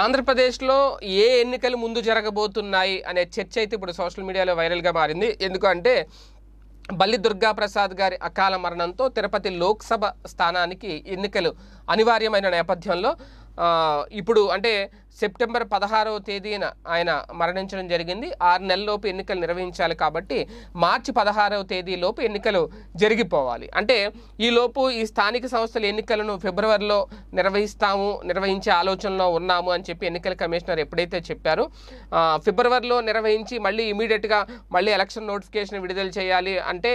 ఆంధ్రప్రదేశ్లో ఏ ఎన్నికలు ముందు జరగబోతున్నాయి అనే చర్చ అయితే ఇప్పుడు సోషల్ మీడియాలో వైరల్గా మారింది ఎందుకంటే బల్లి దుర్గా ప్రసాద్ గారి అకాల మరణంతో తిరుపతి లోక్సభ స్థానానికి ఎన్నికలు అనివార్యమైన నేపథ్యంలో ఇప్పుడు అంటే సెప్టెంబర్ పదహారవ తేదీన ఆయన మరణించడం జరిగింది ఆరు నెలలలోపు ఎన్నికలు నిర్వహించాలి కాబట్టి మార్చి పదహారవ తేదీలోపు ఎన్నికలు జరిగిపోవాలి అంటే ఈలోపు ఈ స్థానిక సంస్థల ఎన్నికలను ఫిబ్రవరిలో నిర్వహిస్తాము నిర్వహించే ఆలోచనలో ఉన్నాము అని చెప్పి ఎన్నికల కమిషనర్ ఎప్పుడైతే చెప్పారో ఫిబ్రవరిలో నిర్వహించి మళ్ళీ ఇమీడియట్గా మళ్ళీ ఎలక్షన్ నోటిఫికేషన్ విడుదల చేయాలి అంటే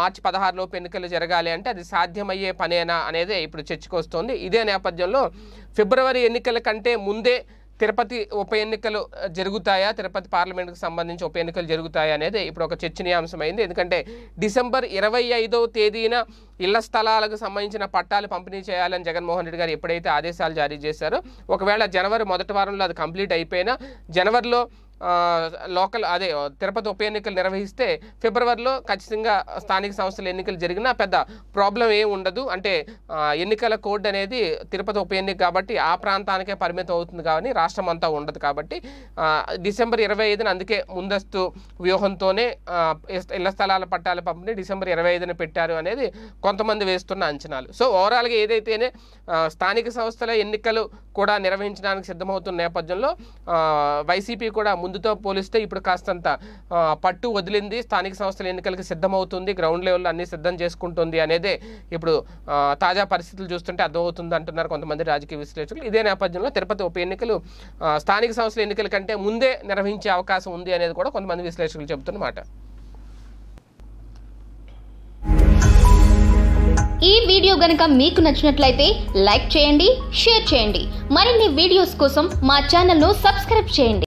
మార్చి పదహారులోపు ఎన్నికలు జరగాలి అంటే అది సాధ్యమయ్యే పనేనా అనేది ఇప్పుడు చర్చకు వస్తుంది ఇదే నేపథ్యంలో ఫిబ్రవరి ఫిబ్రవరి ఎన్నికల కంటే ముందే తిరుపతి ఉప ఎన్నికలు జరుగుతాయా తిరుపతి పార్లమెంట్కి సంబంధించి ఉప ఎన్నికలు జరుగుతాయా అనేది ఇప్పుడు ఒక చర్చనీయాంశమైంది ఎందుకంటే డిసెంబర్ ఇరవై ఐదో తేదీన ఇళ్ల స్థలాలకు సంబంధించిన పట్టాలు పంపిణీ చేయాలని జగన్మోహన్ రెడ్డి గారు ఎప్పుడైతే ఆదేశాలు జారీ చేశారో ఒకవేళ జనవరి మొదటి వారంలో అది కంప్లీట్ అయిపోయినా జనవరిలో లోకల్ అదే తిరుపతి ఉప ఎన్నికలు నిర్వహిస్తే ఫిబ్రవరిలో ఖచ్చితంగా స్థానిక సంస్థల ఎన్నికలు జరిగినా పెద్ద ప్రాబ్లం ఏమి ఉండదు అంటే ఎన్నికల కోడ్ అనేది తిరుపతి ఉప ఎన్నిక కాబట్టి ఆ ప్రాంతానికే పరిమితం అవుతుంది కానీ రాష్ట్రం అంతా ఉండదు కాబట్టి డిసెంబర్ ఇరవై ఐదున అందుకే ముందస్తు వ్యూహంతోనే ఇళ్ల స్థలాల పట్టాల పంపిణీ డిసెంబర్ ఇరవై ఐదున పెట్టారు అనేది కొంతమంది వేస్తున్న అంచనాలు సో ఓవరాల్గా ఏదైతేనే స్థానిక సంస్థల ఎన్నికలు కూడా నిర్వహించడానికి సిద్ధమవుతున్న నేపథ్యంలో వైసీపీ కూడా ముందుతో పోలిస్తే ఇప్పుడు కాస్తంత పట్టు వదిలింది స్థానిక సంస్థల ఎన్నికలకు సిద్ధమవుతుంది గ్రౌండ్ లెవెల్లో అన్ని సిద్ధం చేసుకుంటుంది అనేదే ఇప్పుడు తాజా పరిస్థితులు చూస్తుంటే అర్థమవుతుంది అంటున్నారు కొంతమంది రాజకీయ విశ్లేషకులు ఇదే నేపథ్యంలో తిరుపతి ఉప ఎన్నికలు స్థానిక సంస్థల ఎన్నికల కంటే ముందే నిర్వహించే అవకాశం ఉంది అనేది కూడా కొంతమంది విశ్లేషకులు చెబుతున్నమాట ఈ వీడియో గనక మీకు నచ్చినట్లయితే లైక్ చేయండి షేర్ చేయండి మరిన్ని వీడియోస్ కోసం మా ఛానల్ను సబ్స్క్రైబ్ చేయండి